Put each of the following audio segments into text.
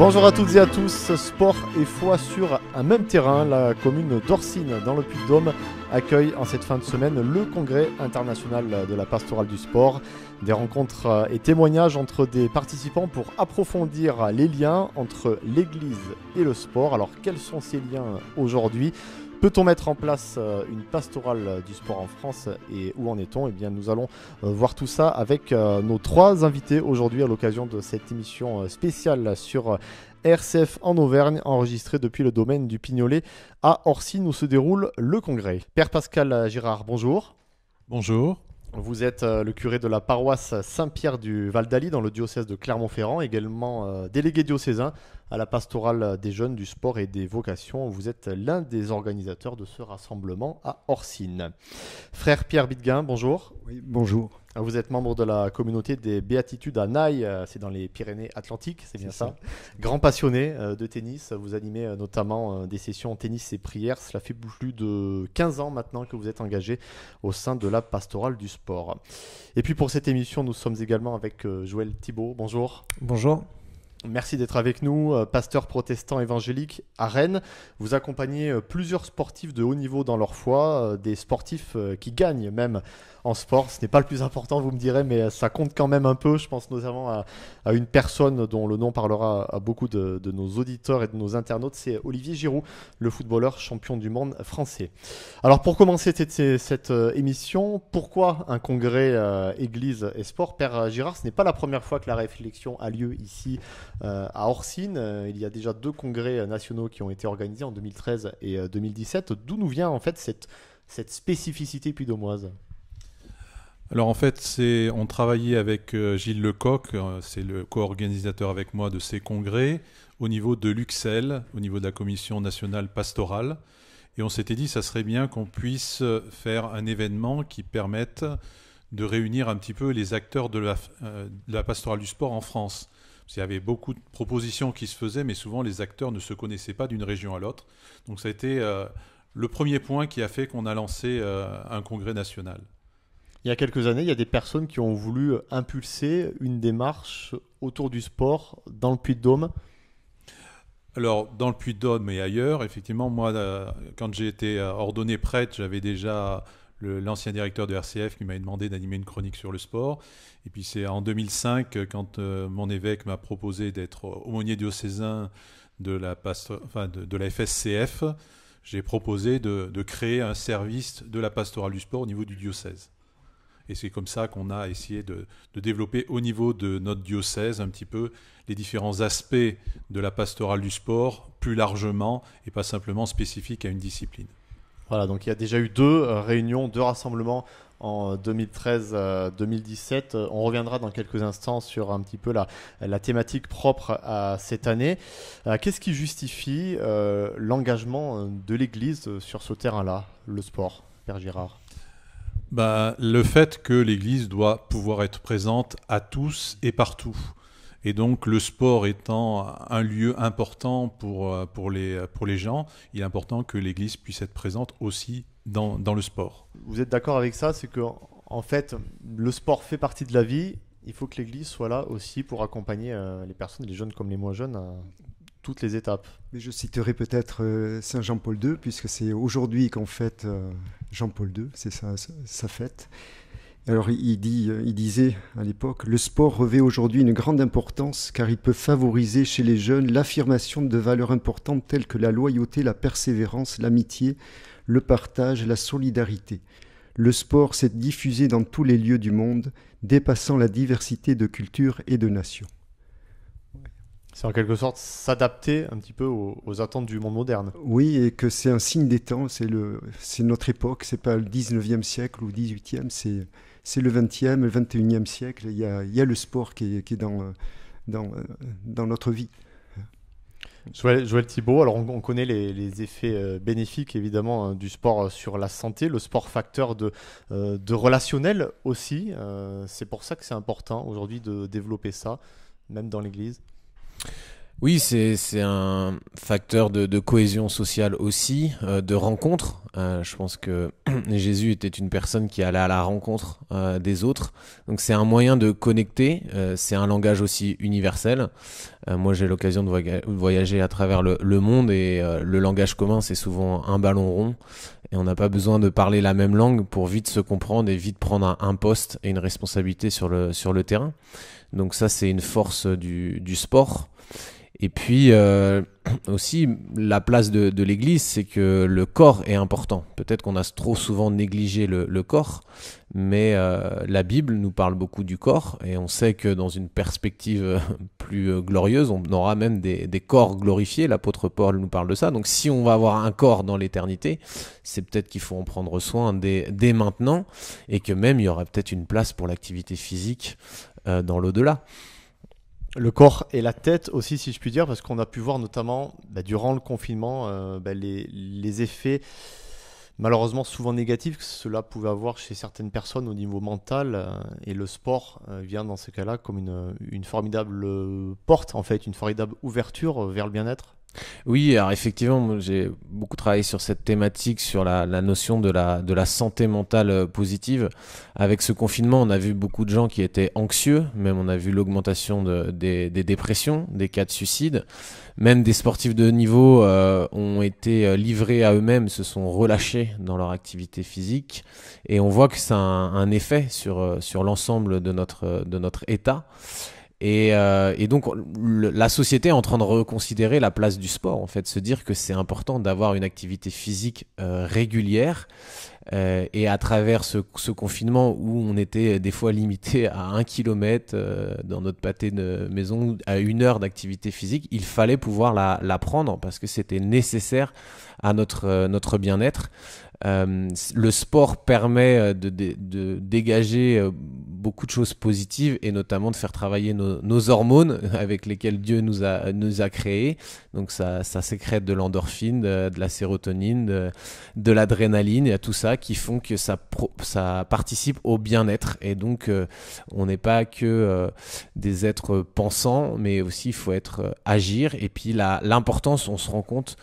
Bonjour à toutes et à tous, sport et foi sur un même terrain, la commune d'Orsine dans le Puy-de-Dôme accueille en cette fin de semaine le congrès international de la pastorale du sport, des rencontres et témoignages entre des participants pour approfondir les liens entre l'église et le sport. Alors quels sont ces liens aujourd'hui Peut-on mettre en place euh, une pastorale euh, du sport en France et où en est-on Eh bien, nous allons euh, voir tout ça avec nos trois invités aujourd'hui à l'occasion de cette émission spéciale sur RCF en Auvergne, enregistrée depuis le domaine du Pignolet à Orcy, où se déroule le congrès. Père Pascal Girard, bonjour. Bonjour. Vous êtes le curé de la paroisse Saint-Pierre du Val d'Ali dans le diocèse de Clermont-Ferrand, également délégué diocésain à la pastorale des jeunes, du sport et des vocations. Vous êtes l'un des organisateurs de ce rassemblement à Orsine. Frère Pierre Bidguin, bonjour. Oui, bonjour. Ah, vous êtes membre de la communauté des Béatitudes à Naï, euh, c'est dans les Pyrénées-Atlantiques, c'est bien ça. Grand passionné euh, de tennis, vous animez euh, notamment des sessions tennis et prières. Cela fait plus de 15 ans maintenant que vous êtes engagé au sein de la pastorale du sport. Et puis pour cette émission, nous sommes également avec Joël Thibault. Bonjour. Bonjour. Merci d'être avec nous, euh, pasteur protestant évangélique à Rennes. Vous accompagnez euh, plusieurs sportifs de haut niveau dans leur foi, euh, des sportifs qui gagnent même en sport. Ce n'est pas le plus important, vous me direz, mais ça compte quand même un peu. Je pense notamment à, une personne dont le nom parlera à beaucoup de, nos auditeurs et de nos internautes. C'est Olivier Giroud, le footballeur champion du monde français. Alors pour commencer cette, euh, émission, pourquoi un congrès euh, Église et sport Père Girard, ce n'est pas la première fois que la réflexion a lieu ici euh, à Orsine. Il y a déjà deux congrès nationaux qui ont été organisés en 2013 et 2017. D'où nous vient en fait cette, spécificité puy alors en fait, c'est on travaillait avec euh, Gilles Lecoq, euh, c'est le co-organisateur avec moi de ces congrès, au niveau de l'UXEL, au niveau de la Commission nationale pastorale. Et on s'était dit, ça serait bien qu'on puisse faire un événement qui permette de réunir un petit peu les acteurs de la, euh, pastorale du sport en France. Il y avait beaucoup de propositions qui se faisaient, mais souvent les acteurs ne se connaissaient pas d'une région à l'autre. Donc ça a été le premier point qui a fait qu'on a lancé un congrès national il y a quelques années, il y a des personnes qui ont voulu euh, impulser une démarche autour du sport dans le Puy-de-Dôme. Alors, dans le Puy-de-Dôme et ailleurs, effectivement, moi, euh, quand j'ai été euh, ordonné prêtre, j'avais déjà l'ancien directeur de RCF qui m'avait demandé d'animer une chronique sur le sport. Et puis, c'est en 2005, quand mon évêque m'a proposé d'être aumônier diocésain de la, FSCF, j'ai proposé de, de créer un service de la pastorale du sport au niveau du diocèse. Et c'est comme ça qu'on a essayé de, développer au niveau de notre diocèse un petit peu les différents aspects de la pastorale du sport plus largement et pas simplement spécifique à une discipline. Voilà, donc il y a déjà eu deux euh, réunions, deux rassemblements en 2013-2017. Euh, euh, on reviendra dans quelques instants sur un petit peu la, thématique propre à cette année. Qu'est-ce qui justifie l'engagement de l'Église sur ce terrain-là, le sport, Père Girard bah, le fait que l'Église doit pouvoir être présente à tous et partout. Et donc le sport étant un lieu important pour, euh, pour, les, pour les gens, il est important que l'Église puisse être présente aussi dans, dans le sport. Vous êtes d'accord avec ça C'est que en fait, le sport fait partie de la vie. Il faut que l'Église soit là aussi pour accompagner euh, les personnes, les jeunes comme les moins jeunes, à, toutes les étapes. Mais je citerai peut-être euh, Saint Jean-Paul II, puisque c'est aujourd'hui qu'on fête euh, Jean-Paul II, c'est sa, fête. Alors il, il euh, disait à l'époque, le sport revêt aujourd'hui une grande importance car il peut favoriser chez les jeunes l'affirmation de valeurs importantes telles que la loyauté, la persévérance, l'amitié, le partage, la solidarité. Le sport s'est diffusé dans tous les lieux du monde, dépassant la diversité de cultures et de nations. C'est en quelque sorte s'adapter un petit peu aux, attentes du monde moderne. Oui, et que c'est un signe des temps, c'est, le, c'est notre époque, c'est pas le 19e siècle ou le 18e, c'est, c'est le 20e, le 21e siècle. Il y a, il y a le sport qui est, qui est dans, dans, dans, notre vie. Joël, Thibault, alors on, on connaît les, les, effets euh, bénéfiques évidemment hein, du sport euh, sur la santé, le sport facteur de, euh, de relationnel aussi. C'est pour ça que c'est important aujourd'hui de développer ça, même dans l'Église. Oui, c'est un facteur de, cohésion sociale aussi, euh, de rencontre. Euh, je pense que Jésus était une personne qui allait à la rencontre euh, des autres. Donc c'est un moyen de connecter, c'est un langage aussi universel. moi j'ai l'occasion de voyager à travers le, monde et le langage commun c'est souvent un ballon rond. Et on n'a pas besoin de parler la même langue pour vite se comprendre et vite prendre un, un poste et une responsabilité sur le, sur le terrain. Donc ça, c'est une force du, sport. Et puis euh, aussi, la place de, l'Église, c'est que le corps est important. Peut-être qu'on a trop souvent négligé le, corps, mais euh, la Bible nous parle beaucoup du corps, et on sait que dans une perspective euh, plus glorieuse, on aura même des, corps glorifiés. L'apôtre Paul nous parle de ça. Donc si on va avoir un corps dans l'éternité, c'est peut-être qu'il faut en prendre soin dès, dès maintenant, et que même il y aura peut-être une place pour l'activité physique euh, dans l'au-delà. Le corps et la tête aussi, si je puis dire, parce qu'on a pu voir notamment bah, durant le confinement euh, bah, les, effets malheureusement souvent négatifs que cela pouvait avoir chez certaines personnes au niveau mental. Euh, et le sport vient dans ces cas-là comme une, formidable porte, en fait, une formidable ouverture vers le bien-être. Oui, alors effectivement, j'ai beaucoup travaillé sur cette thématique, sur la, notion de la, santé mentale euh, positive. Avec ce confinement, on a vu beaucoup de gens qui étaient anxieux, même on a vu l'augmentation des, dépressions, des cas de suicide. Même des sportifs de niveau euh, ont été euh, livrés à eux-mêmes, se sont relâchés dans leur activité physique. Et on voit que ça a un, effet sur, l'ensemble de notre état. Euh, et, donc la société est en train de reconsidérer la place du sport, en fait, se dire que c'est important d'avoir une activité physique euh, régulière. Euh, et à travers ce, confinement où on était des fois limité à un kilomètre dans notre pâté de maison, à une heure d'activité physique, il fallait pouvoir la, la prendre parce que c'était nécessaire à notre, notre bien-être. Euh, le sport permet euh, de, dégager euh, beaucoup de choses positives et notamment de faire travailler nos, hormones avec lesquelles Dieu nous a, nous a créés. Donc ça, sécrète de l'endorphine, de, la sérotonine, de, l'adrénaline, il y a tout ça qui font que ça, ça participe au bien-être. Et donc on n'est pas que des êtres pensants, mais aussi il faut être agir. Et puis l'importance, on se rend compte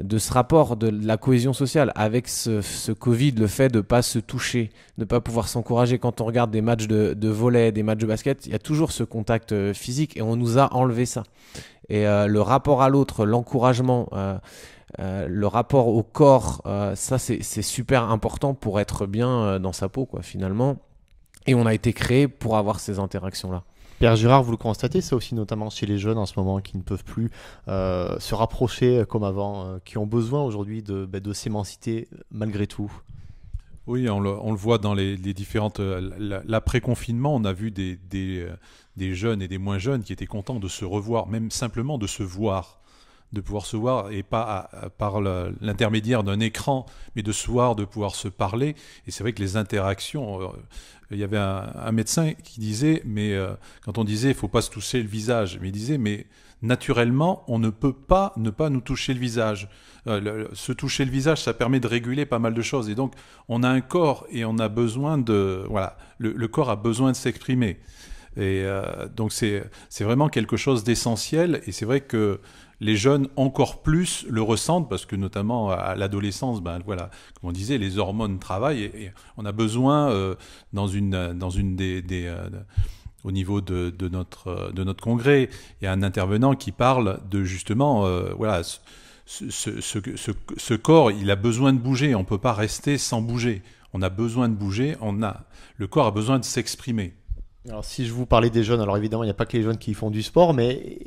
de ce rapport, de la cohésion sociale avec ce ce, Covid, le fait de ne pas se toucher, de ne pas pouvoir s'encourager quand on regarde des matchs de, de volet, des matchs de basket, il y a toujours ce contact euh, physique et on nous a enlevé ça. Et euh, le rapport à l'autre, l'encouragement, euh, le rapport au corps, ça c'est super important pour être bien dans sa peau, quoi, finalement. Et on a été créé pour avoir ces interactions-là. Pierre Girard, vous le constatez, c'est aussi notamment chez les jeunes en ce moment qui ne peuvent plus euh, se rapprocher euh, comme avant, euh, qui ont besoin aujourd'hui de, bah, s'émanciter malgré tout. Oui, on le, voit dans les, différentes. L'après-confinement, on a vu des, jeunes et des moins jeunes qui étaient contents de se revoir, même simplement de se voir, de pouvoir se voir et pas par l'intermédiaire d'un écran, mais de se voir, de pouvoir se parler. Et c'est vrai que les interactions, il y avait un, médecin qui disait, mais euh, quand on disait il faut pas se toucher le visage, mais il disait, mais naturellement, on ne peut pas ne pas nous toucher le visage. Euh, se toucher le visage, ça permet de réguler pas mal de choses. Et donc, on a un corps et on a besoin de... Voilà, le, corps a besoin de s'exprimer. Et euh, donc, c'est vraiment quelque chose d'essentiel. Et c'est vrai que les jeunes encore plus le ressentent parce que notamment à l'adolescence, ben voilà, comme on disait, les hormones travaillent et, on a besoin euh, dans une dans une des, euh, au niveau de, notre euh, de notre congrès, il y a un intervenant qui parle de justement voilà. Ce, ce, corps, il a besoin de bouger. On ne peut pas rester sans bouger. On a besoin de bouger. On a, le corps a besoin de s'exprimer. Alors si je vous parlais des jeunes, alors évidemment il n'y a pas que les jeunes qui font du sport, mais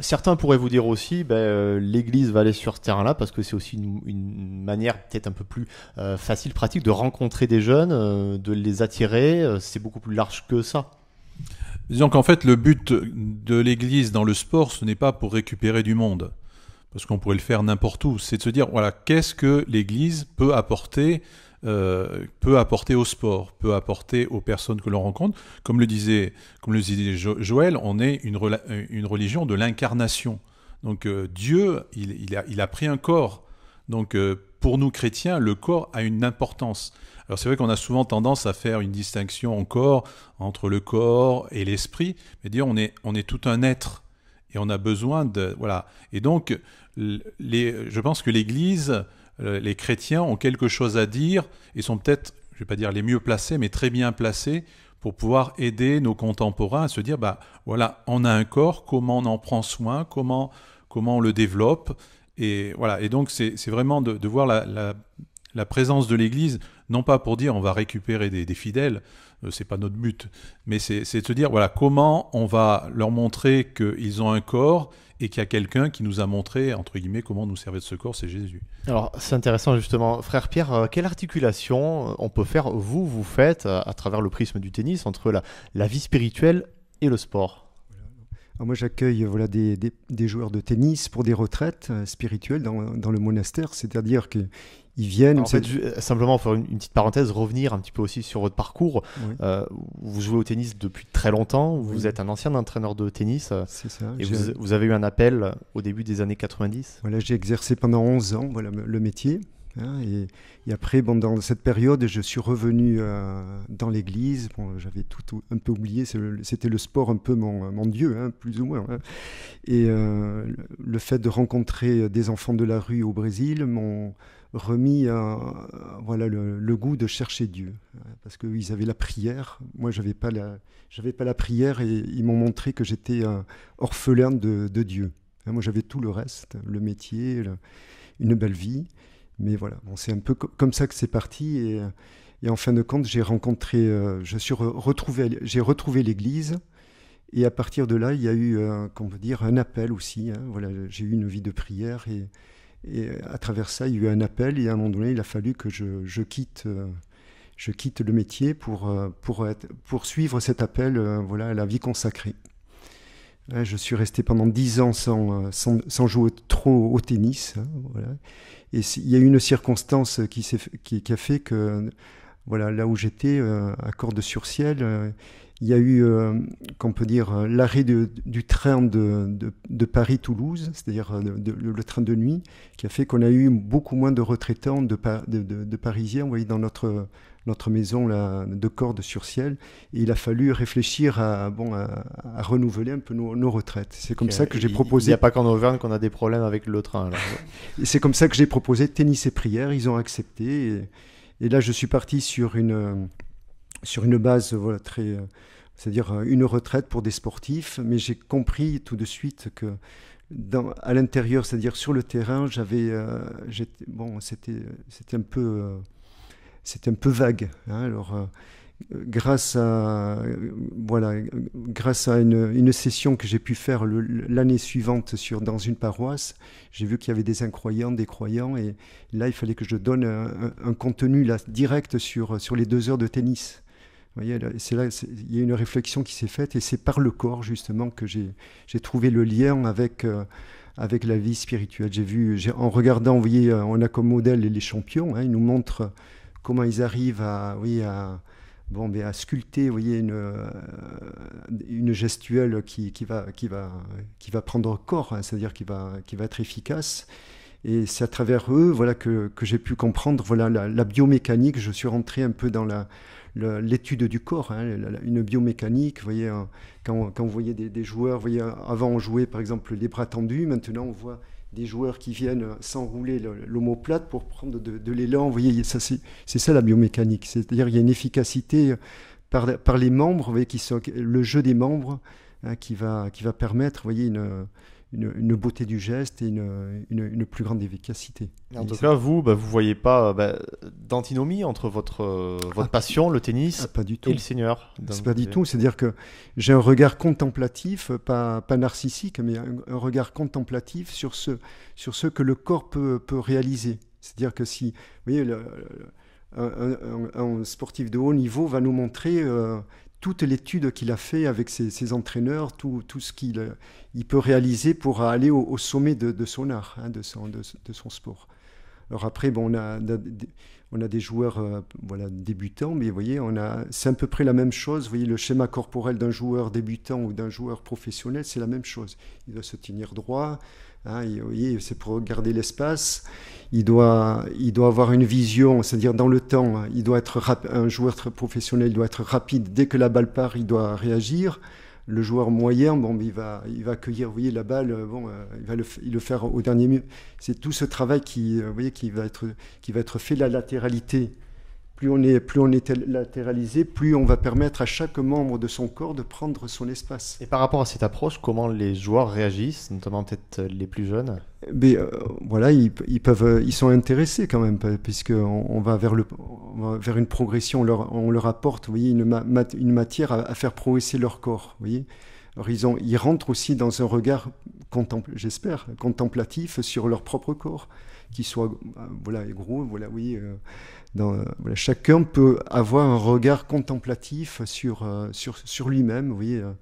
certains pourraient vous dire aussi, ben, euh, l'Église va aller sur ce terrain-là parce que c'est aussi une, manière peut-être un peu plus euh, facile, pratique de rencontrer des jeunes, euh, de les attirer. c'est beaucoup plus large que ça. Disons qu'en fait le but de l'Église dans le sport, ce n'est pas pour récupérer du monde, parce qu'on pourrait le faire n'importe où. C'est de se dire voilà qu'est-ce que l'Église peut apporter euh, peut apporter au sport, peut apporter aux personnes que l'on rencontre. Comme le disait, comme le Joël, on est une, euh, une religion de l'incarnation. Donc euh, Dieu, il, a, pris un corps. Donc pour nous chrétiens, le corps a une importance. Alors c'est vrai qu'on a souvent tendance à faire une distinction encore entre le corps et l'esprit, mais dire on est, on est tout un être et on a besoin de voilà. Et donc les, je pense que l'Église euh, les chrétiens ont quelque chose à dire et sont peut-être, je ne vais pas dire les mieux placés, mais très bien placés pour pouvoir aider nos contemporains à se dire, bah voilà, on a un corps, comment on en prend soin, comment, comment on le développe. Et voilà, et donc c'est vraiment de, voir la, présence de l'Église, non pas pour dire on va récupérer des, fidèles, euh, ce n'est pas notre but, mais c'est de se dire voilà comment on va leur montrer qu'ils ont un corps et qu'il y a quelqu'un qui nous a montré, entre guillemets, comment nous servir de corps, c'est Jésus. Alors, c'est intéressant justement. Frère Pierre, euh, quelle articulation euh, on peut faire, vous, vous faites, euh, à travers le prisme du tennis, entre la, vie spirituelle et le sport moi, j'accueille voilà, des, joueurs de tennis pour des retraites spirituelles dans, dans, le monastère, c'est-à-dire que ils viennent. En fait, simplement faire une, petite parenthèse, revenir un petit peu aussi sur votre parcours. Euh, vous jouez au tennis depuis très longtemps, vous êtes un ancien entraîneur de tennis. Euh, c'est ça. Et vous, avez eu un appel au début des années 90. Voilà, j'ai exercé pendant 11 ans voilà, le métier. Hein, et, et, après, bon, dans cette période, je suis revenu euh, dans l'église. Bon, J'avais tout, un peu oublié, c'était le sport un peu mon, Dieu, hein, plus ou moins. Hein. Et le fait de rencontrer des enfants de la rue au Brésil, mon remis voilà, le, goût de chercher Dieu. Parce qu'ils avaient la prière. Moi, je n'avais pas, la, pas la prière et ils m'ont montré que j'étais orphelin de, de Dieu. Hein, moi, j'avais tout le reste, le métier, une belle vie. Mais voilà, c'est un peu comme ça que c'est parti. Et, en fin de compte, j'ai rencontré, euh, je suis retrouvé, j'ai retrouvé l'Église. Et à partir de là, il y a eu, qu'on peut dire, un appel aussi. Hein. Voilà, j'ai eu une vie de prière et et euh, à travers ça, il y a eu un appel et à un moment donné, il a fallu que je, quitte, euh, je quitte le métier pour, euh, pour, être, suivre cet appel voilà, à la vie consacrée. Je suis resté pendant dix ans sans, jouer trop au tennis. Hein, et il y a eu une circonstance qui a fait que voilà, là où j'étais, euh, à corde sur ciel euh, il y a eu, euh, qu'on peut dire, l'arrêt du train de, Paris-Toulouse, c'est-à-dire le train de nuit, qui a fait qu'on a eu beaucoup moins de retraitants, de, Parisiens, dans notre, maison là, de cordes sur ciel. il a fallu réfléchir à, bon, à, renouveler un peu nos, retraites. C'est comme ça que j'ai proposé. Il n'y a pas qu'en Auvergne qu'on a des problèmes avec le train. c'est comme ça que j'ai proposé tennis et Prières. Ils ont accepté. Et et là, je suis parti sur une, euh, sur une base euh, voilà, très euh, c'est-à-dire une retraite pour des sportifs, mais j'ai compris tout de suite que à l'intérieur, c'est-à-dire sur le terrain, j'avais, bon, c'était, c'était un peu, c'était un peu vague. Hein. alors, grâce à, voilà, grâce à une, une session que j'ai pu faire l'année suivante sur, dans une paroisse, j'ai vu qu'il y avait des incroyants, des croyants, et là, il fallait que je donne un, contenu là, direct sur, sur les deux heures de tennis. voyez, c'est là, il y a une réflexion qui s'est faite, et c'est par le corps, justement, que j'ai trouvé le lien avec... Euh, avec la vie spirituelle. J'ai vu, en regardant, voyez, euh, on a comme modèle les champions. Hein, ils nous montrent comment ils arrivent à, oui, à, bon, à sculpter vous voyez, une, euh, une gestuelle qui, qui, va, qui, va, qui va prendre corps, hein, c'est-à-dire qui va, qui va être efficace. Et c'est à travers eux voilà, que, que j'ai pu comprendre voilà, la, biomécanique. Je suis rentré un peu dans la, l'étude du corps, hein, une biomécanique. Vous voyez, quand, quand vous voyez des, des joueurs, vous voyez, avant on jouait par exemple les bras tendus, maintenant on voit des joueurs qui viennent s'enrouler l'homoplate pour prendre de, l'élan. Vous voyez, ça, c'est ça la biomécanique. C'est-à-dire qu'il y a une efficacité euh, par, par les membres, vous voyez, qui sont, le jeu des membres hein, qui, va, qui va permettre vous voyez, une, une, beauté du geste et une, une, plus grande efficacité. en tout cas, vous, bah, vous voyez pas euh, bah, d'antinomie entre votre, euh, votre ah, passion, le tennis, ah, pas du tout. et le seigneur. C'est pas du tout. C'est-à-dire que j'ai un regard contemplatif, pas, pas narcissique, mais un, regard contemplatif sur ce, sur ce que le corps peut, peut réaliser. C'est-à-dire que si, voyez, un, sportif de haut niveau va nous montrer euh, toute l'étude qu'il a fait avec ses, entraîneurs, tout, ce qu'il euh, il peut réaliser pour aller au, sommet de, son art, hein, de, son, de, son sport. Alors après, bon, on a, on a des joueurs euh, voilà, débutants, mais vous voyez, on a, c'est à peu près la même chose. Vous voyez, le schéma corporel d'un joueur débutant ou d'un joueur professionnel, c'est la même chose. Il doit se tenir droit, hein, vous voyez, c'est pour garder l'espace. Il doit, il doit avoir une vision, c'est-à-dire dans le temps. Hein, il doit être un joueur très professionnel doit être rapide. Dès que la balle part, il doit réagir le joueur moyen, bon, il va, il va accueillir, voyez, la balle, euh, bon, euh, il va le, il faire au dernier mieux. C'est tout ce travail qui, euh, voyez, qui va être, qui va être fait la latéralité plus on est, plus on est latéralisé, plus on va permettre à chaque membre de son corps de prendre son espace. Et par rapport à cette approche, comment les joueurs réagissent, notamment peut-être euh, les plus jeunes Mais euh, voilà, ils, ils, peuvent, euh, ils sont intéressés quand même, puisque on, va vers le, vers une progression. On leur, on leur apporte, vous voyez, une, une matière à, faire progresser leur corps, vous voyez. Alors ils, rentrent aussi dans un regard, j'espère, contemplatif sur leur propre corps, qui soit voilà, gros, voilà, oui. Euh, chacun peut avoir un regard contemplatif sur, euh, sur, lui-même, vous voyez, euh,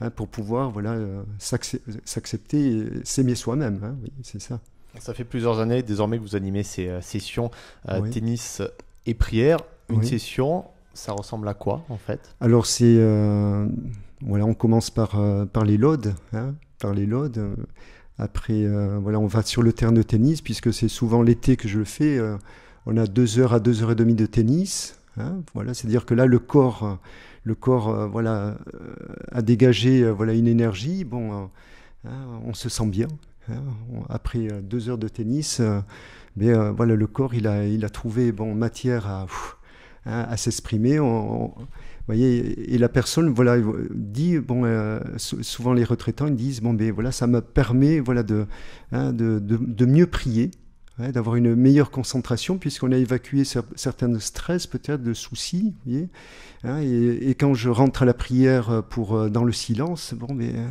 hein, pour pouvoir voilà, s'accepter et s'aimer soi-même. Hein, c'est ça. Ça fait plusieurs années désormais que vous animez ces sessions tennis et prière. Une session, ça ressemble à quoi en fait Alors c'est voilà, on commence par par les lodes, hein, par les lodes. Après voilà, on va sur le terrain de tennis puisque c'est souvent l'été que je le fais on a deux heures à deux heures et demie de tennis. Hein, voilà, c'est-à-dire que là, le corps, le corps, euh, voilà, euh, a dégagé, euh, voilà, une énergie. Bon, hein, on se sent bien. Hein. après deux heures de tennis, mais voilà, le corps, il a, il a trouvé bon matière à, s'exprimer. On, voyez, et la personne, voilà, dit bon, souvent les retraitants, ils disent bon, ben voilà, ça me permet, voilà, de, de mieux prier d'avoir une meilleure concentration puisqu'on a évacué certains stress, peut-être de soucis. Hein, et, quand je rentre à la prière euh, pour, euh, dans le silence, bon, mais euh,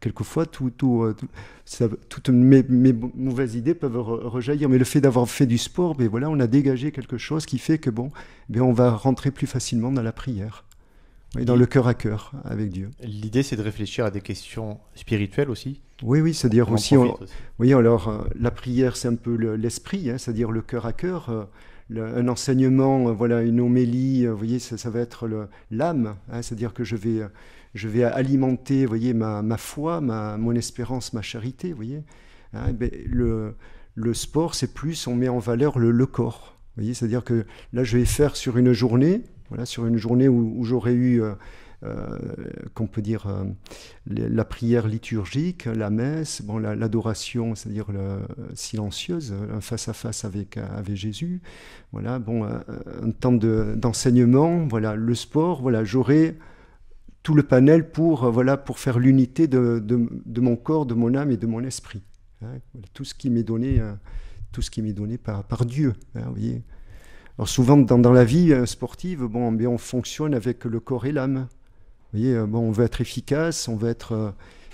quelquefois, tout, tout, toutes mes, mauvaises idées peuvent rejaillir. Mais le fait d'avoir fait du sport, mais ben voilà, on a dégagé quelque chose qui fait que bon, mais ben on va rentrer plus facilement dans la prière. Oui, dans le cœur à cœur avec Dieu. L'idée, c'est de réfléchir à des questions spirituelles aussi. Oui, oui, c'est-à-dire aussi, on, alors euh, la prière, c'est un peu l'esprit, hein, c'est-à-dire le cœur à cœur. Euh, un enseignement, euh, voilà, une homélie, vous voyez, ça, va être l'âme, hein, c'est-à-dire que je vais, je vais alimenter, voyez, ma, foi, ma, mon espérance, ma charité, vous voyez. Hein, eh ben, le, le sport, c'est plus, on met en valeur le, le corps. Vous voyez, c'est-à-dire que là, je vais faire sur une journée, voilà, sur une journée où, j'aurais eu, euh, euh, qu'on peut dire, euh, la prière liturgique, la messe, bon, l'adoration, c'est-à-dire silencieuse, face-à-face avec, avec Jésus, voilà, bon, un temps d'enseignement, voilà, le sport, voilà, j'aurais tout le panel pour, voilà, pour faire l'unité de, mon corps, de mon âme et de mon esprit. Hein. tout ce qui m'est donné, tout ce qui m'est donné par, Dieu, hein, vous voyez alors souvent, dans, la vie euh, sportive, bon, mais on fonctionne avec le corps et l'âme. Vous voyez, euh, bon, on veut être efficace, on veut être... Euh,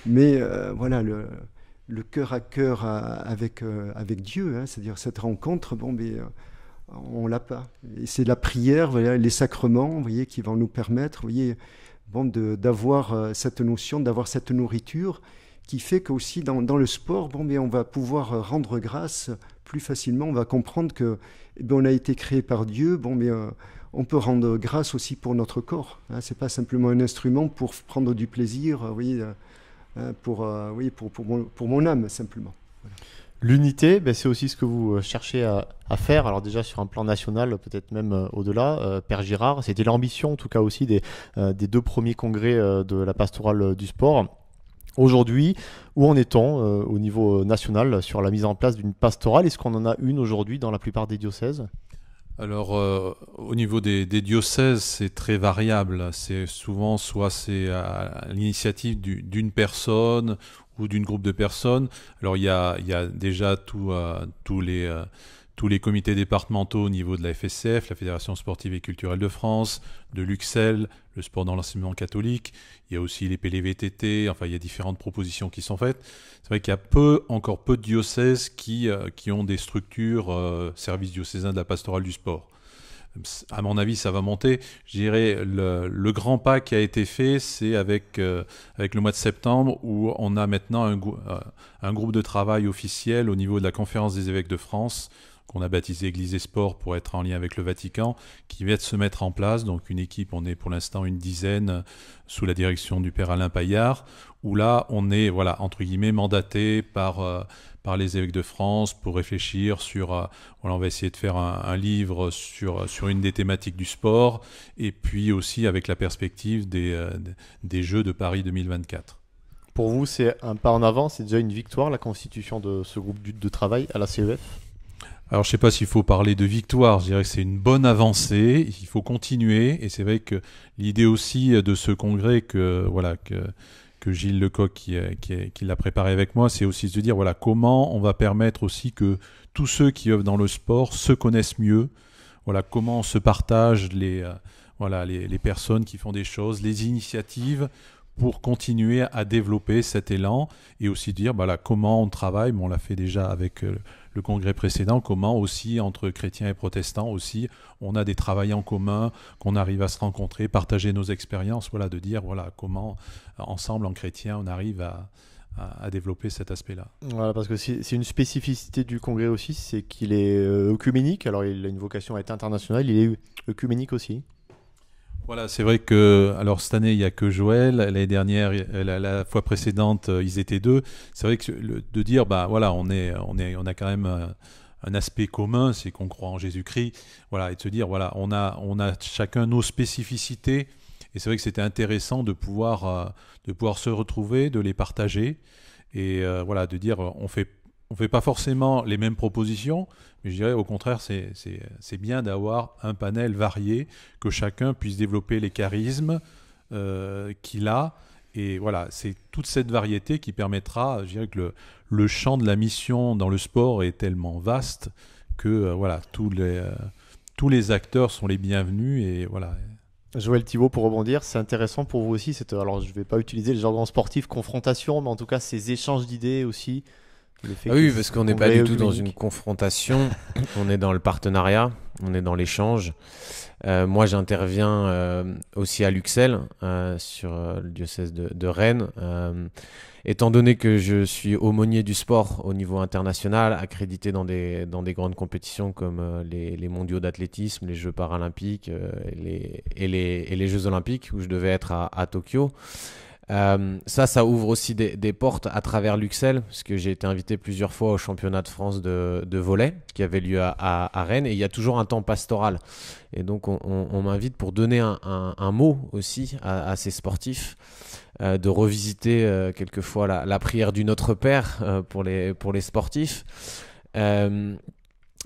mais voilà, le, cœur à cœur avec, avec Dieu, hein, c'est-à-dire cette rencontre, bon, mais on l'a pas. Et c'est la prière, les sacrements, vous voyez, qui vont nous permettre, vous voyez, bon, d'avoir cette notion, d'avoir cette nourriture qui fait qu'aussi dans, dans, le sport, bon, mais on va pouvoir rendre grâce plus facilement on va comprendre que eh ben, on a été créé par Dieu. Bon, mais euh, on peut rendre grâce aussi pour notre corps. Hein, c'est pas simplement un instrument pour prendre du plaisir. Euh, oui, euh, pour, oui, pour, pour, mon, âme simplement. L'unité, ben, c'est aussi ce que vous cherchez à, faire. Alors déjà sur un plan national, peut-être même au-delà, Père Girard, c'était l'ambition en tout cas aussi des, des deux premiers congrès de la pastorale du sport Aujourd'hui, où en est-on euh, au niveau euh, national sur la mise en place d'une pastorale Est-ce qu'on en a une aujourd'hui dans la plupart des diocèses alors, euh, au niveau des, diocèses, c'est très variable. C'est souvent soit c'est à l'initiative d'une personne ou d'une groupe de personnes. Alors, il y a, déjà tous les tous les comités départementaux au niveau de la FSF, la Fédération sportive et culturelle de France, de l'UXEL, le sport dans l'enseignement catholique, il y a aussi les PLVTT, enfin il y a différentes propositions qui sont faites. C'est vrai qu'il y a peu, encore peu de diocèses qui, euh, qui ont des structures euh, services diocésains de la pastorale du sport. À mon avis, ça va monter. Je dirais le, grand pas qui a été fait, c'est avec, euh, avec le mois de septembre où on a maintenant un groupe de travail officiel au niveau de la conférence des évêques de France qu'on a baptisé Église et Sport pour être en lien avec le Vatican, qui vient de se mettre en place. Donc une équipe, on est pour l'instant une dizaine sous la direction du Père Alain Paillard, où là, on est, voilà, entre guillemets, mandaté par, euh, par les évêques de France pour réfléchir sur, euh, on va essayer de faire un, livre sur, sur une des thématiques du sport, et puis aussi avec la perspective des, euh, des Jeux de Paris 2024. Pour vous, c'est un pas en avant, c'est déjà une victoire, la constitution de ce groupe de travail à la CEF alors je ne sais pas s'il faut parler de victoire, je dirais que c'est une bonne avancée, il faut continuer, et c'est vrai que l'idée aussi de ce congrès que, voilà, que, Gilles Lecoq qui, qui, l'a préparé avec moi, c'est aussi de dire voilà comment on va permettre aussi que tous ceux qui œuvrent dans le sport se connaissent mieux. Voilà comment on se partage les euh, voilà les, personnes qui font des choses, les initiatives pour continuer à développer cet élan et aussi dire voilà, bah comment on travaille, on l'a fait déjà avec euh, le congrès précédent, comment aussi entre chrétiens et protestants aussi, on a des travails en commun, qu'on arrive à se rencontrer, partager nos expériences, voilà, de dire voilà comment euh, ensemble en chrétien on arrive à, développer cet aspect-là. Voilà, parce que c'est une spécificité du congrès aussi, c'est qu'il est euh, œcuménique, alors il a une vocation à être international, il est œcuménique aussi. Voilà, c'est vrai que alors cette année il n'y a que Joël. L'année dernière, euh, la, fois précédente, euh, ils étaient deux. C'est vrai que de dire bah voilà, on est, on est, on a quand même euh, un, aspect commun, c'est qu'on croit en Jésus-Christ. Voilà, et de se dire voilà, on a, on a chacun nos spécificités. Et c'est vrai que c'était intéressant de pouvoir, de pouvoir se retrouver, de les partager et voilà, de dire on fait on fait pas forcément les mêmes propositions, mais je dirais au contraire, c'est bien d'avoir un panel varié, que chacun puisse développer les charismes euh, qu'il a. Et voilà, c'est toute cette variété qui permettra, je dirais que le, le, champ de la mission dans le sport est tellement vaste que euh, voilà, tous les, euh, tous les acteurs sont les bienvenus. Et voilà, Joël Thibault, pour rebondir, c'est intéressant pour vous aussi. Cette, alors, je ne vais pas utiliser le jargon sportif confrontation, mais en tout cas, ces échanges d'idées aussi, ah oui, parce qu'on n'est pas du tout dans une confrontation, on est dans le partenariat, on est dans l'échange. Euh, moi, j'interviens euh, aussi à Luxel, euh, sur le diocèse de, Rennes. étant donné que je suis aumônier du sport au niveau international, accrédité dans des, grandes compétitions comme les, mondiaux d'athlétisme, les Jeux paralympiques et les, Jeux olympiques, où je devais être à Tokyo, euh, ça, ça ouvre aussi des, portes à travers Luxel, parce que j'ai été invité plusieurs fois au championnat de France de, volet qui avait lieu à, Rennes, et il y a toujours un temps pastoral. Et donc, on, m'invite pour donner un, mot aussi à, ces sportifs, euh, de revisiter euh, quelquefois la, prière du Notre Père pour, les, pour les sportifs.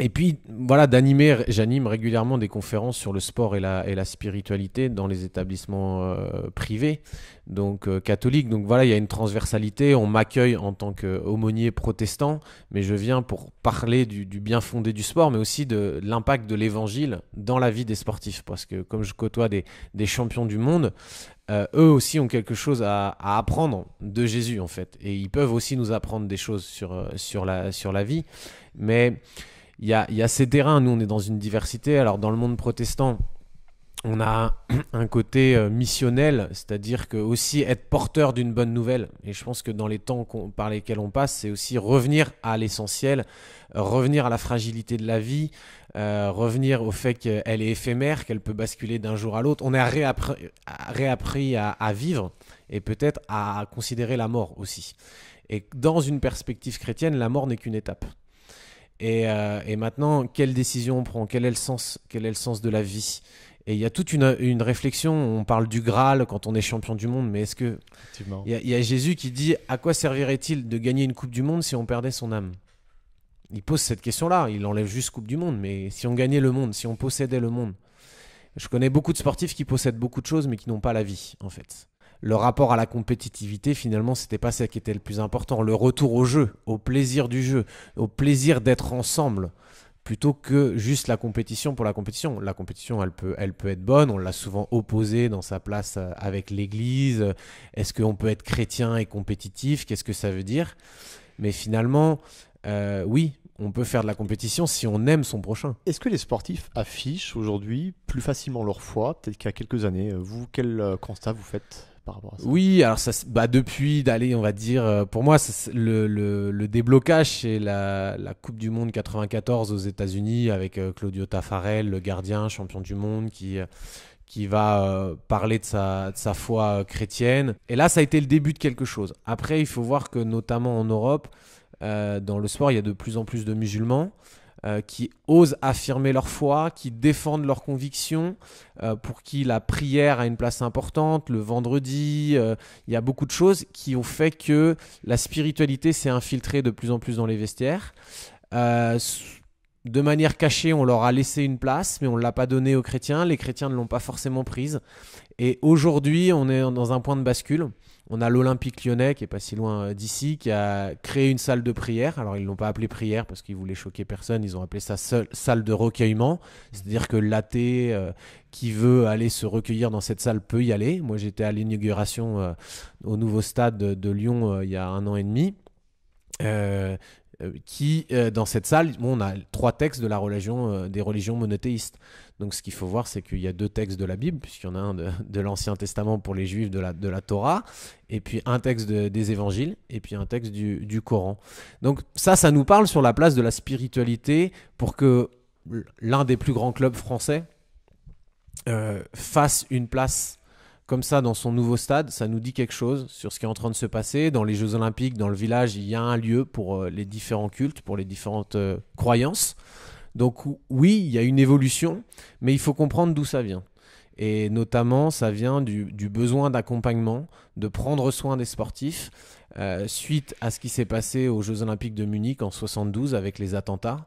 Et puis, voilà, d'animer, j'anime régulièrement des conférences sur le sport et la, et la spiritualité dans les établissements euh, privés, donc euh, catholiques. Donc voilà, il y a une transversalité. On m'accueille en tant qu'aumônier protestant, mais je viens pour parler du, bien fondé du sport, mais aussi de l'impact de l'évangile dans la vie des sportifs. Parce que comme je côtoie des, des champions du monde, euh, eux aussi ont quelque chose à, à, apprendre de Jésus, en fait. Et ils peuvent aussi nous apprendre des choses sur, sur, la, sur la vie. Mais il y a, ces terrains. Nous, on est dans une diversité. Alors, dans le monde protestant, on a un côté euh, missionnel, c'est-à-dire que aussi être porteur d'une bonne nouvelle. Et je pense que dans les temps par lesquels on passe, c'est aussi revenir à l'essentiel, revenir à la fragilité de la vie, euh, revenir au fait qu'elle est éphémère, qu'elle peut basculer d'un jour à l'autre. On a réappris, à vivre et peut-être à considérer la mort aussi. Et dans une perspective chrétienne, la mort n'est qu'une étape. Euh, et, maintenant, quelle décision on prend Quel est le sens Quel est le sens de la vie Et il y a toute une, réflexion. On parle du Graal quand on est champion du monde, mais est-ce que il y, a Jésus qui dit à quoi servirait-il de gagner une coupe du monde si on perdait son âme Il pose cette question-là. Il enlève juste coupe du monde, mais si on gagnait le monde, si on possédait le monde, je connais beaucoup de sportifs qui possèdent beaucoup de choses mais qui n'ont pas la vie en fait le rapport à la compétitivité, finalement, c'était pas ça qui était le plus important. Le retour au jeu, au plaisir du jeu, au plaisir d'être ensemble, plutôt que juste la compétition pour la compétition. La compétition, elle peut, elle peut être bonne. On l'a souvent opposée dans sa place euh, avec l'Église. Est-ce qu'on peut être chrétien et compétitif Qu'est-ce que ça veut dire Mais finalement, euh, oui, on peut faire de la compétition si on aime son prochain. Est-ce que les sportifs affichent aujourd'hui plus facilement leur foi, peut-être qu'il y a quelques années Vous, quel euh, constat vous faites oui, alors ça, bah depuis d'aller, on va dire, euh, pour moi, le, déblocage, c'est la, Coupe du Monde 94 aux États-Unis avec euh, Claudio Taffarel, le gardien, champion du monde, qui, euh, qui va parler de sa, foi chrétienne. Et là, ça a été le début de quelque chose. Après, il faut voir que notamment en Europe, dans le sport, il y a de plus en plus de musulmans. Euh, qui osent affirmer leur foi, qui défendent leurs convictions, euh, pour qui la prière a une place importante, le vendredi, euh, il y a beaucoup de choses qui ont fait que la spiritualité s'est infiltrée de plus en plus dans les vestiaires de manière cachée, on leur a laissé une place, mais on ne l'a pas donnée aux chrétiens. Les chrétiens ne l'ont pas forcément prise. Et aujourd'hui, on est dans un point de bascule. On a l'Olympique lyonnais, qui est pas si loin euh, d'ici, qui a créé une salle de prière. Alors, ils l'ont pas appelée prière parce qu'ils voulaient choquer personne. Ils ont appelé ça salle de recueillement. C'est-à-dire que l'athée euh, qui veut aller se recueillir dans cette salle peut y aller. Moi, j'étais à l'inauguration euh, au nouveau stade de, Lyon il y a un an et demi. Euh, euh, qui, euh, dans cette salle, on a trois textes de la religion, euh, des religions monothéistes. Donc ce qu'il faut voir, c'est qu'il y a deux textes de la Bible, puisqu'il y en a un de, l'Ancien Testament pour les Juifs de la, de la Torah, et puis un texte des Évangiles, et puis un texte du, Coran. Donc ça, ça nous parle sur la place de la spiritualité pour que l'un des plus grands clubs français fasse une place comme ça dans son nouveau stade, ça nous dit quelque chose sur ce qui est en train de se passer. Dans les Jeux Olympiques, dans le village, il y a un lieu pour euh, les différents cultes, pour les différentes euh, croyances. Donc oui, il y a une évolution, mais il faut comprendre d'où ça vient. Et notamment, ça vient du, besoin d'accompagnement, de prendre soin des sportifs euh, suite à ce qui s'est passé aux Jeux Olympiques de Munich en 72 avec les attentats.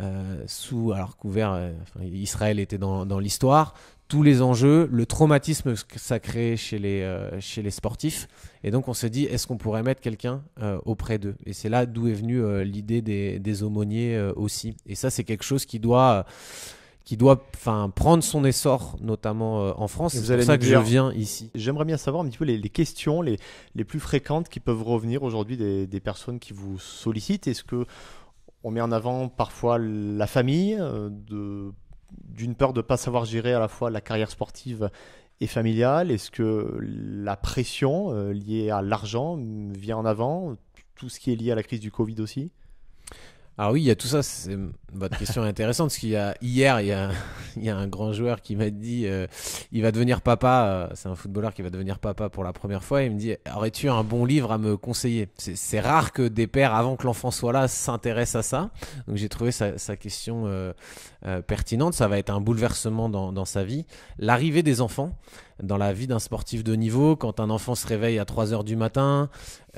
Euh, sous alors couvert, euh, Israël était dans, l'histoire. Tous les enjeux, le traumatisme que ça crée chez les, chez les sportifs. Et donc on s'est dit, est-ce qu'on pourrait mettre quelqu'un auprès d'eux Et c'est là d'où est venue l'idée des, des aumôniers aussi. Et ça, c'est quelque chose qui doit qui doit enfin prendre son essor notamment euh, en France. C'est pour ça que je viens ici. J'aimerais bien savoir un petit peu les, questions les, les, plus fréquentes qui peuvent revenir aujourd'hui des, des, personnes qui vous sollicitent. Est-ce que on met en avant parfois la famille euh, de d'une peur de ne pas savoir gérer à la fois la carrière sportive et familiale Est-ce que la pression euh, liée à l'argent vient en avant Tout ce qui est lié à la crise du Covid aussi alors ah oui, il y a tout ça. C'est... Votre question est intéressante parce qu'il y a hier, il y a, un grand joueur qui m'a dit, euh, il va devenir papa. Euh, c'est un footballeur qui va devenir papa pour la première fois. il me dit, aurais-tu un bon livre à me conseiller c'est, rare que des pères, avant que l'enfant soit là, s'intéressent à ça. Donc j'ai trouvé sa, question euh, pertinente. Ça va être un bouleversement dans sa vie. L'arrivée des enfants dans la vie d'un sportif de niveau, quand un enfant se réveille à 3h du matin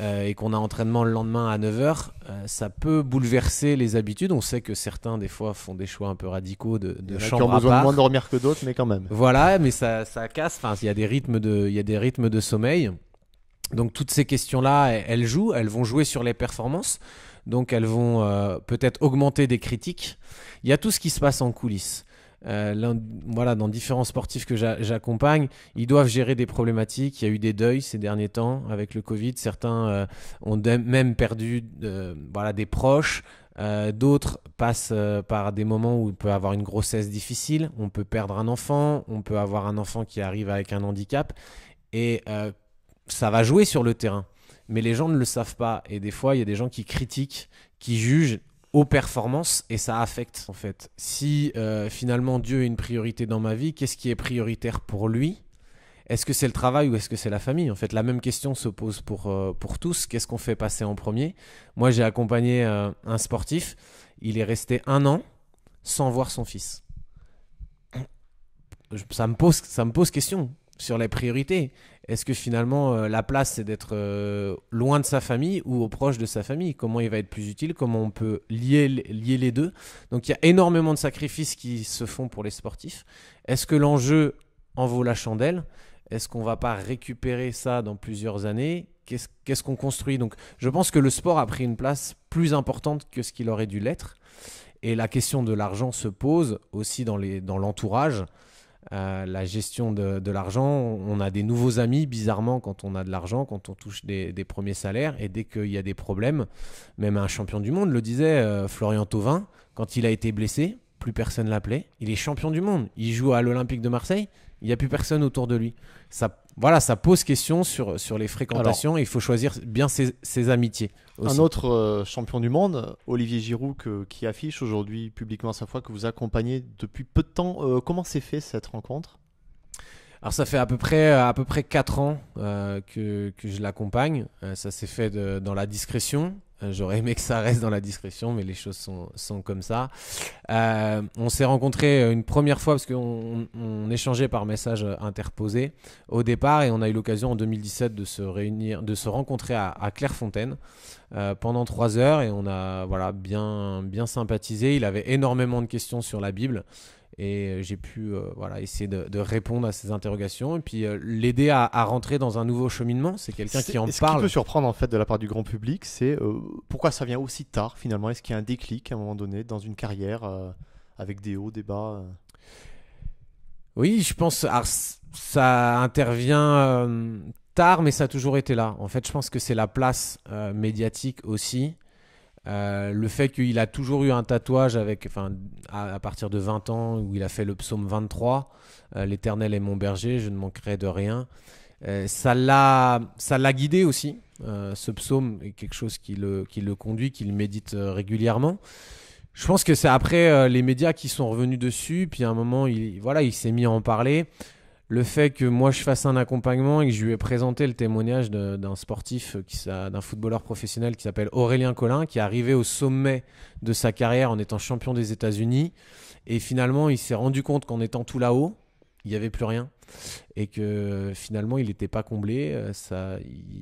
euh, et qu'on a entraînement le lendemain à 9h, euh, ça peut bouleverser les habitudes. On sait que certains, des fois, font des choix un peu radicaux de, de chambre Qui ont besoin de moins dormir que d'autres, mais quand même. Voilà, mais ça, casse. Enfin, il y a des rythmes de, y des rythmes de sommeil. Donc toutes ces questions-là, elles jouent, elles vont jouer sur les performances. Donc elles vont euh, peut-être augmenter des critiques. Il y a tout ce qui se passe en coulisses. Euh, voilà, dans différents sportifs que j'accompagne, ils doivent gérer des problématiques. Il y a eu des deuils ces derniers temps avec le Covid. Certains euh, ont même perdu euh, voilà, des proches. D'autres passent par des moments où il peut avoir une grossesse difficile, on peut perdre un enfant, on peut avoir un enfant qui arrive avec un handicap. Et ça va jouer sur le terrain. Mais les gens ne le savent pas. Et des fois, il y a des gens qui critiquent, qui jugent aux performances et ça affecte en fait. Si euh, finalement Dieu est une priorité dans ma vie, qu'est-ce qui est prioritaire pour lui Est-ce que c'est le travail ou est-ce que c'est la famille En fait, la même question se pose pour, euh, pour tous. Qu'est-ce qu'on fait passer en premier Moi, j'ai accompagné euh, un sportif. Il est resté un an sans voir son fils. Ça me pose, ça me pose question sur les priorités. Est-ce que finalement euh, la place c'est d'être euh, loin de sa famille ou au proche de sa famille Comment il va être plus utile Comment on peut lier, lier les deux Donc il y a énormément de sacrifices qui se font pour les sportifs. Est-ce que l'enjeu en vaut la chandelle Est-ce qu'on va pas récupérer ça dans plusieurs années Qu'est-ce qu'on construit Donc je pense que le sport a pris une place plus importante que ce qu'il aurait dû l'être. Et la question de l'argent se pose aussi dans l'entourage. Euh, la gestion de, l'argent. On a des nouveaux amis, bizarrement, quand on a de l'argent, quand on touche des, premiers salaires. Et dès qu'il y a des problèmes, même un champion du monde le disait, euh, Florian Thauvin, quand il a été blessé, plus personne l'appelait. Il est champion du monde. Il joue à l'Olympique de Marseille il n'y a plus personne autour de lui. Ça, voilà, ça pose question sur, sur les fréquentations il faut choisir bien ses, amitiés. Un autre euh, champion du monde, Olivier Giroud, qui affiche aujourd'hui publiquement sa foi, que vous accompagnez depuis peu de temps. Euh, comment s'est fait cette rencontre alors ça fait à peu près à peu près quatre ans euh, que, je l'accompagne. ça s'est fait dans la discrétion, euh, j'aurais aimé que ça reste dans la discrétion, mais les choses sont, sont comme ça. Euh, on s'est rencontrés euh, une première fois parce qu'on on échangeait par message interposé au départ et on a eu l'occasion en 2017 de se réunir, de se rencontrer à, Clairefontaine pendant trois heures et on a voilà bien bien sympathisé. Il avait énormément de questions sur la Bible et euh, j'ai pu euh, voilà, essayer de, répondre à ces interrogations et puis euh, l'aider à, rentrer dans un nouveau cheminement. C'est quelqu'un qui en parle. Ce qui peut surprendre en fait de la part du grand public, c'est pourquoi ça vient aussi tard finalement Est-ce qu'il y a un déclic à un moment donné dans une carrière avec des hauts, des bas Oui, je pense alors, ça intervient tard, mais ça a toujours été là. En fait, je pense que c'est la place médiatique aussi euh, le fait qu'il a toujours eu un tatouage avec, enfin, à, partir de 20 ans, où il a fait le psaume 23, euh, L'Éternel est mon berger, je ne manquerai de rien. Euh, ça l'a guidé aussi, ce psaume est quelque chose qui le, qui le conduit, qu'il médite régulièrement. Je pense que c'est après les médias qui sont revenus dessus, puis à un moment, voilà, il s'est mis à en parler le fait que moi je fasse un accompagnement et que je lui ai présenté le témoignage d'un sportif, euh, d'un footballeur professionnel qui s'appelle Aurélien Collin, qui est arrivé au sommet de sa carrière en étant champion des États-Unis. Et finalement, il s'est rendu compte qu'en étant tout là-haut, il n'y avait plus rien. Et que finalement, il n'était pas comblé. Euh,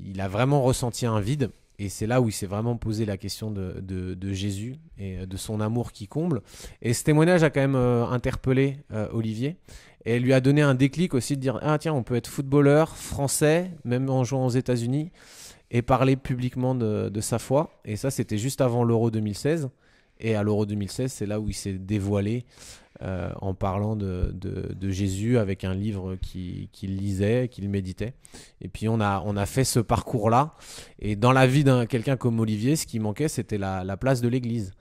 il a vraiment ressenti un vide. Et c'est là où il s'est vraiment posé la question de, Jésus et euh, de son amour qui comble. Et ce témoignage a quand même interpellé Olivier. Et lui a donné un déclic aussi de dire Ah, tiens, on peut être footballeur français, même en jouant aux États-Unis, et parler publiquement de, sa foi. Et ça, c'était juste avant l'Euro 2016. Et à l'Euro 2016, c'est là où il s'est dévoilé euh, en parlant de, Jésus avec un livre qu'il lisait, qu'il méditait. Et puis on a, on a fait ce parcours-là. Et dans la vie d'un quelqu'un comme Olivier, ce qui manquait, c'était la, la, place de l'Église.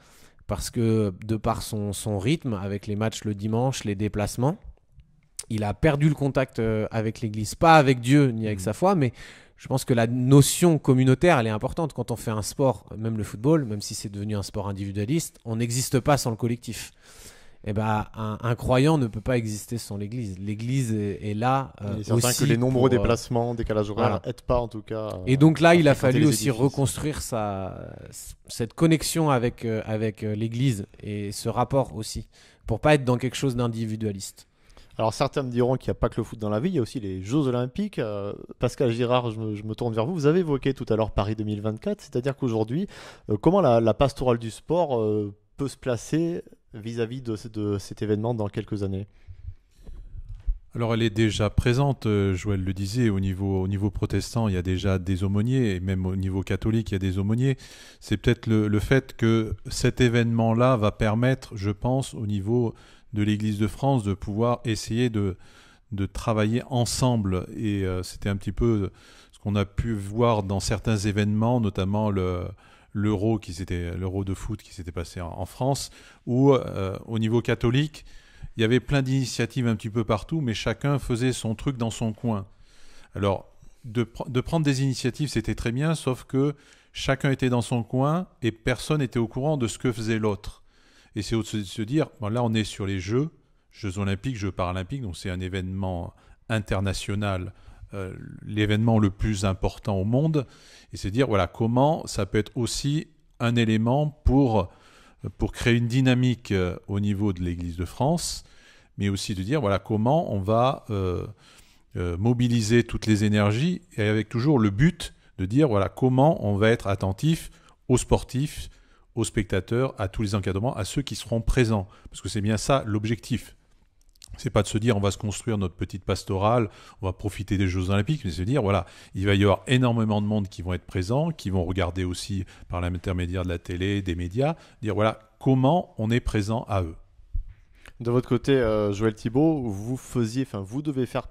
Parce que de par son, son rythme, avec les matchs le dimanche, les déplacements, il a perdu le contact euh, avec l'Église, pas avec Dieu ni avec mm. sa foi, mais je pense que la notion communautaire, elle est importante. Quand on fait un sport, même le football, même si c'est devenu un sport individualiste, on n'existe pas sans le collectif. Et eh ben, un, croyant ne peut pas exister sans l'Église. L'Église est, là. Euh, que les nombreux déplacements euh, déplacements, décalages horaires n'aident pas en tout cas. et donc là, il a fallu aussi reconstruire sa, cette connexion avec, euh, avec l'Église et ce rapport aussi, pour pas être dans quelque chose d'individualiste. Alors certains me diront qu'il n'y a pas que le foot dans la vie, il y a aussi les Jeux Olympiques. Euh, Pascal Girard, je me, tourne vers vous. Vous avez évoqué tout à l'heure Paris 2024, c'est-à-dire qu'aujourd'hui, euh, comment la, pastorale du sport euh, peut se placer vis-à-vis de, cet événement dans quelques années alors elle est déjà présente, Joël le disait, au niveau, protestant, il y a déjà des aumôniers, et même au niveau catholique, il y a des aumôniers. C'est peut-être le, fait que cet événement-là va permettre, je pense, au niveau de l'Église de France de pouvoir essayer de, de travailler ensemble. Et euh, c'était un petit peu ce qu'on a pu voir dans certains événements, notamment le, l'euro qui s'était l'euro de foot qui s'était passé en, France, où euh, au niveau catholique, il y avait plein d'initiatives un petit peu partout, mais chacun faisait son truc dans son coin. Alors de, de prendre des initiatives, c'était très bien, sauf que chacun était dans son coin et personne n'était au courant de ce que faisait l'autre. Et c'est aussi de se dire, là on est sur les Jeux, Jeux olympiques, Jeux paralympiques, donc c'est un événement international, euh, l'événement le plus important au monde, et c'est dire, voilà, comment ça peut être aussi un élément pour, pour créer une dynamique euh, au niveau de l'Église de France, mais aussi de dire, voilà, comment on va euh, mobiliser toutes les énergies, et avec toujours le but de dire, voilà, comment on va être attentif aux sportifs, aux spectateurs, à tous les encadrements, à ceux qui seront présents. Parce que c'est bien ça l'objectif. C'est pas de se dire on va se construire notre petite pastorale, on va profiter des Jeux Olympiques, mais se dire voilà, il va y avoir énormément de monde qui vont être présents, qui vont regarder aussi par l'intermédiaire de la télé, des médias, dire voilà comment on est présent à eux. De votre côté, euh, Joël Thibault, vous faisiez, enfin, vous devez faire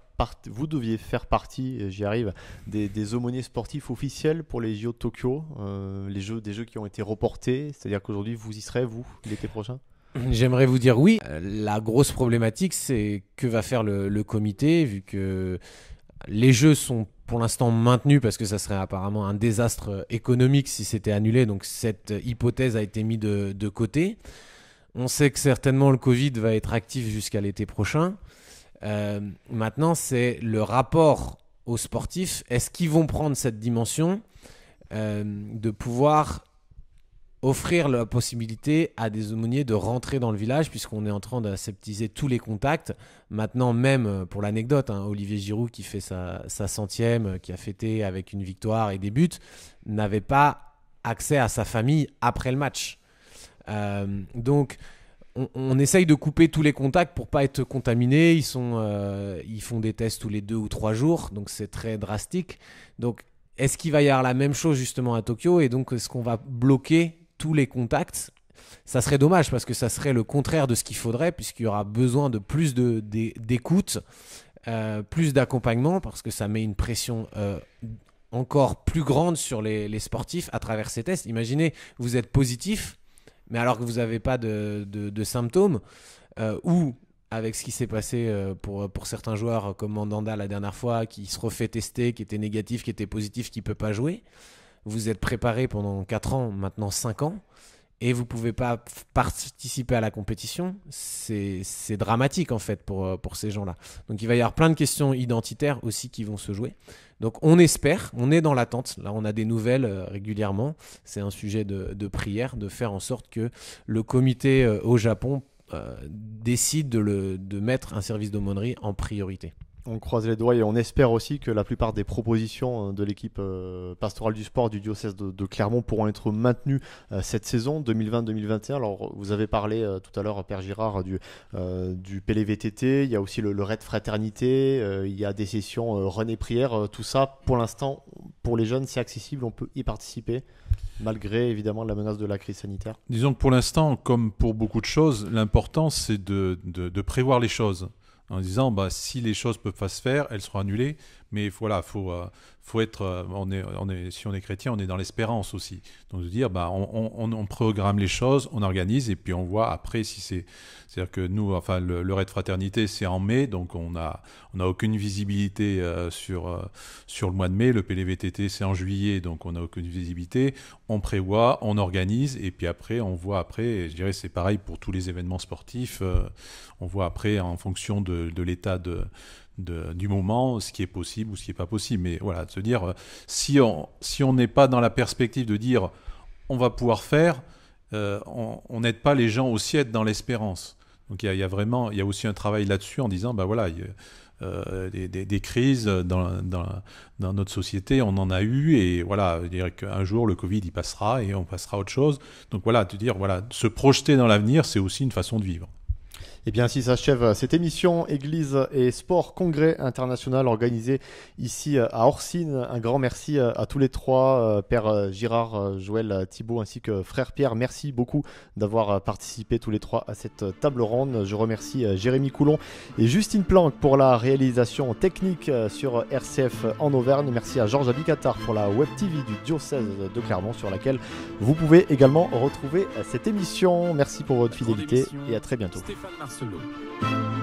vous deviez faire partie, j'y arrive, des, aumôniers sportifs officiels pour les JO de Tokyo, euh, les jeux, des jeux qui ont été reportés. C'est-à-dire qu'aujourd'hui, vous y serez vous l'été prochain. J'aimerais vous dire oui. Euh, la grosse problématique, c'est que va faire le, comité, vu que les jeux sont pour l'instant maintenus parce que ça serait apparemment un désastre économique si c'était annulé. Donc cette hypothèse a été mise de, de côté. On sait que certainement le Covid va être actif jusqu'à l'été prochain. Euh, maintenant, c'est le rapport aux sportifs. Est-ce qu'ils vont prendre cette dimension euh, de pouvoir offrir la possibilité à des aumôniers de rentrer dans le village, puisqu'on est en train d'aseptiser tous les contacts. Maintenant, même euh, pour l'anecdote, hein, Olivier Giroud qui fait sa, centième, qui a fêté avec une victoire et des buts, n'avait pas accès à sa famille après le match. Euh, donc, on, essaye de couper tous les contacts pour pas être contaminés Ils, sont, euh, ils font des tests tous les deux ou trois jours, donc c'est très drastique. Donc, est-ce qu'il va y avoir la même chose justement à Tokyo Et donc, est-ce qu'on va bloquer tous les contacts Ça serait dommage parce que ça serait le contraire de ce qu'il faudrait, puisqu'il y aura besoin de plus d'écoute, de, euh, d'écoute, plus d'accompagnement, parce que ça met une pression encore plus grande sur les, les sportifs à travers ces tests. Imaginez, vous êtes positif mais alors que vous n'avez pas de, symptômes, euh, ou avec ce qui s'est passé euh, pour, pour certains joueurs comme Mandanda la dernière fois, qui se refait tester, qui était négatif, qui était positif, qui ne peut pas jouer, vous êtes préparé pendant 4 ans, maintenant 5 ans, et vous pouvez pas participer à la compétition, c'est dramatique en fait pour, euh, pour ces gens-là. Donc il va y avoir plein de questions identitaires aussi qui vont se jouer. Donc on espère, on est dans l'attente, là on a des nouvelles euh, régulièrement, c'est un sujet de, prière, de faire en sorte que le comité euh, au Japon décide de, le, de mettre un service d'aumônerie en priorité. On croise les doigts et on espère aussi que la plupart des propositions euh, de l'équipe euh, pastorale du sport du diocèse de, Clermont pourront être maintenues euh, cette saison 2020-2021. Alors, vous avez parlé tout à l'heure, Père Girard, du, PLVTT. E il y a aussi le, raid RAID Fraternité. il y a des sessions René Prière. tout ça, pour l'instant, pour les jeunes, c'est accessible. On peut y participer malgré évidemment la menace de la crise sanitaire Disons que pour l'instant, comme pour beaucoup de choses, l'important c'est de, prévoir les choses en disant bah, si les choses peuvent pas se faire, elles seront annulées. Mais voilà, faut, euh, faut être, euh, on est, on est, si on est chrétien, on est dans l'espérance aussi. Donc de dire, bah, on, programme les choses, on organise et puis on voit après si c'est, c'est-à-dire que nous, enfin, le, le raid fraternité, c'est en mai, donc on a, on a aucune visibilité euh, sur, sur le mois de mai. Le PLVTT, e c'est en juillet, donc on n'a aucune visibilité. On prévoit, on organise et puis après, on voit après. je dirais, c'est pareil pour tous les événements sportifs. on voit après en fonction de, de l'état de du moment, ce qui est possible ou ce qui n'est pas possible. Mais voilà, de se dire, euh, si on si n'est pas dans la perspective de dire on va pouvoir faire, euh, on n'aide pas les gens aussi à être dans l'espérance. Donc il y, a vraiment, il y a aussi un travail là-dessus en disant, bah voilà, y, euh, des, crises dans, dans, notre société, on en a eu et voilà, dire qu'un jour le Covid y passera et on passera autre chose. Donc voilà, te dire, voilà, se projeter dans l'avenir, c'est aussi une façon de vivre. Et eh bien, ainsi s'achève cette émission Église et Sport Congrès International organisé ici euh, à Orsine. Un grand merci euh, à tous les trois, euh, Père Girard, Joël Thibault ainsi que Frère Pierre. Merci beaucoup d'avoir participé tous les trois à cette table ronde. Je remercie Jérémy Coulon et Justine Planck pour la réalisation technique sur RCF en Auvergne. Merci à Georges Abicatar pour la web TV du diocèse de Clermont sur laquelle vous pouvez également retrouver cette émission. Merci pour votre fidélité et à très bientôt. Absolut.